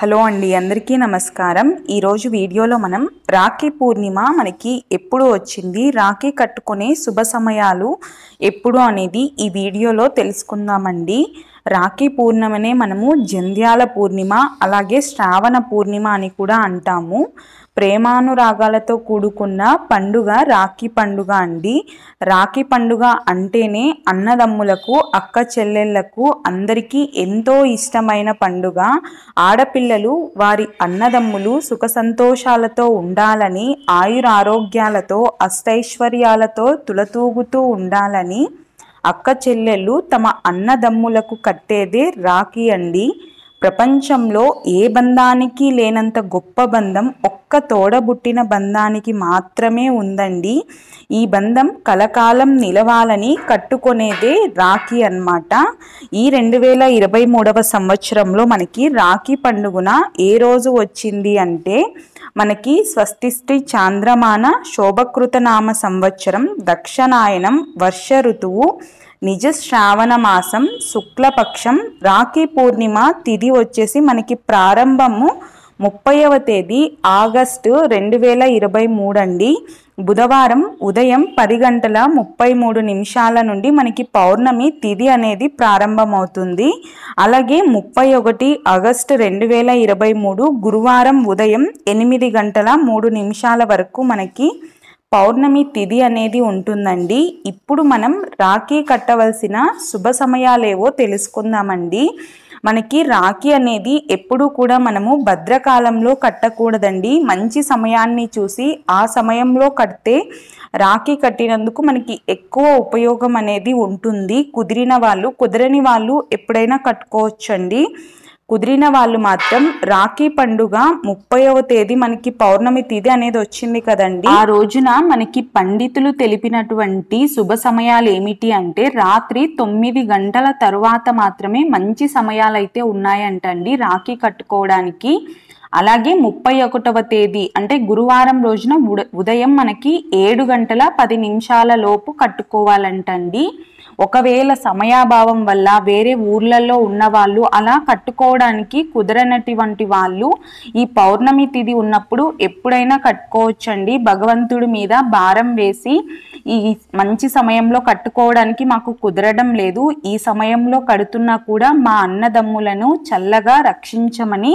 hello అండి అందరికీ నమస్కారం ఈరోజు వీడియోలో మనం రాఖీ పూర్ణిమ మనకి ఎప్పుడు వచ్చింది రాఖీ కట్టుకునే శుభ సమయాలు ఎప్పుడు అనేది ఈ వీడియోలో తెలుసుకుందామండి రాఖీ పూర్ణిమనే మనము జంధ్యాల పూర్ణిమ అలాగే శ్రావణ పూర్ణిమ అని కూడా అంటాము ప్రేమానురాగాలతో కూడుకున్న పండుగ రాఖీ పండుగ అండి రాఖీ పండుగ అంటేనే అన్నదమ్ములకు అక్క చెల్లెళ్లకు అందరికీ ఎంతో ఇష్టమైన పండుగ ఆడపిల్లలు వారి అన్నదమ్ములు సుఖ సంతోషాలతో ఉండాలని ఆయురారోగ్యాలతో అష్టైశ్వర్యాలతో తులతూగుతూ ఉండాలని అక్క చెల్లెళ్ళు తమ అన్నదమ్ములకు కట్టేదే రాఖీ అండి ప్రపంచంలో ఏ బంధానికి లేనంత గొప్ప బంధం ఒక్క తోడబుట్టిన బంధానికి మాత్రమే ఉందండి ఈ బంధం కలకాలం నిలవాలని కట్టుకునేదే రాఖీ అన్నమాట ఈ రెండు వేల ఇరవై మూడవ సంవత్సరంలో మనకి రాఖీ పండుగన ఏ రోజు వచ్చింది అంటే మనకి స్వస్తిష్టి చాంద్రమాన శోభకృతనామ సంవత్సరం దక్షనాయనం వర్ష ఋతువు నిజ శ్రావణ మాసం శుక్లపక్షం రాఖీ పూర్ణిమ తిథి వచ్చేసి మనకి ప్రారంభము ముప్పైవ తేదీ ఆగస్టు రెండు వేల ఇరవై మూడు అండి బుధవారం ఉదయం పది గంటల ముప్పై మూడు నిమిషాల నుండి మనకి పౌర్ణమి తిథి అనేది ప్రారంభమవుతుంది అలాగే ముప్పై ఒకటి ఆగస్టు రెండు వేల ఇరవై మూడు గురువారం ఉదయం ఎనిమిది గంటల మూడు నిమిషాల వరకు మనకి పౌర్ణమి తిథి అనేది ఉంటుందండి ఇప్పుడు మనం రాఖీ కట్టవలసిన శుభ సమయాలేవో తెలుసుకుందామండి మనకి రాఖీ అనేది ఎప్పుడూ కూడా మనము భద్రకాలంలో కట్టకూడదండి మంచి సమయాన్ని చూసి ఆ సమయంలో కడితే రాఖీ కట్టినందుకు మనకి ఎక్కువ ఉపయోగం అనేది ఉంటుంది కుదిరిన వాళ్ళు కుదరని వాళ్ళు ఎప్పుడైనా కట్టుకోవచ్చండి కుదిరిన వాళ్ళు మాత్రం రాఖీ పండుగ ముప్పైవ తేదీ మనకి పౌర్ణమి తేదీ అనేది వచ్చింది కదండి ఆ రోజున మనకి పండితులు తెలిపినటువంటి శుభ సమయాలు ఏమిటి అంటే రాత్రి తొమ్మిది గంటల తరువాత మాత్రమే మంచి సమయాలైతే ఉన్నాయంటండి రాఖీ కట్టుకోవడానికి అలాగే ముప్పై ఒకటవ తేదీ అంటే గురువారం రోజున ఉదయం మనకి ఏడు గంటల పది నిమిషాల లోపు కట్టుకోవాలంటండి ఒకవేళ సమయాభావం వల్ల వేరే ఊర్లలో ఉన్న వాళ్ళు అలా కట్టుకోవడానికి కుదరనటువంటి వాళ్ళు ఈ పౌర్ణమి తిథి ఉన్నప్పుడు ఎప్పుడైనా కట్టుకోవచ్చండి భగవంతుడి మీద భారం వేసి ఈ మంచి సమయంలో కట్టుకోవడానికి మాకు కుదరడం లేదు ఈ సమయంలో కడుతున్నా కూడా మా అన్నదమ్ములను చల్లగా రక్షించమని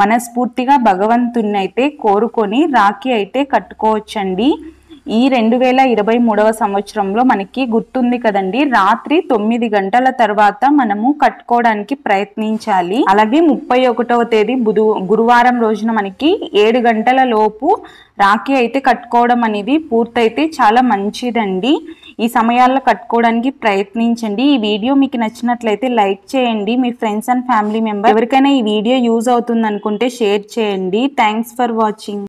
మనస్ఫూర్తిగా భగవంతుని అయితే కోరుకొని రాఖీ అయితే కట్టుకోవచ్చండి ఈ రెండు వేల ఇరవై మూడవ సంవత్సరంలో మనకి గుర్తుంది కదండి రాత్రి తొమ్మిది గంటల తర్వాత మనము కట్టుకోవడానికి ప్రయత్నించాలి అలాగే ముప్పై ఒకటవ తేదీ బుధు గురువారం రోజున మనకి ఏడు గంటల లోపు రాఖీ అయితే కట్టుకోవడం అనేది పూర్తయితే చాలా మంచిదండి ఈ సమయాల్లో కట్టుకోవడానికి ప్రయత్నించండి ఈ వీడియో మీకు నచ్చినట్లయితే లైక్ చేయండి మీ ఫ్రెండ్స్ అండ్ ఫ్యామిలీ మెంబర్ ఎవరికైనా ఈ వీడియో యూజ్ అవుతుంది అనుకుంటే షేర్ చేయండి థ్యాంక్స్ ఫర్ వాచింగ్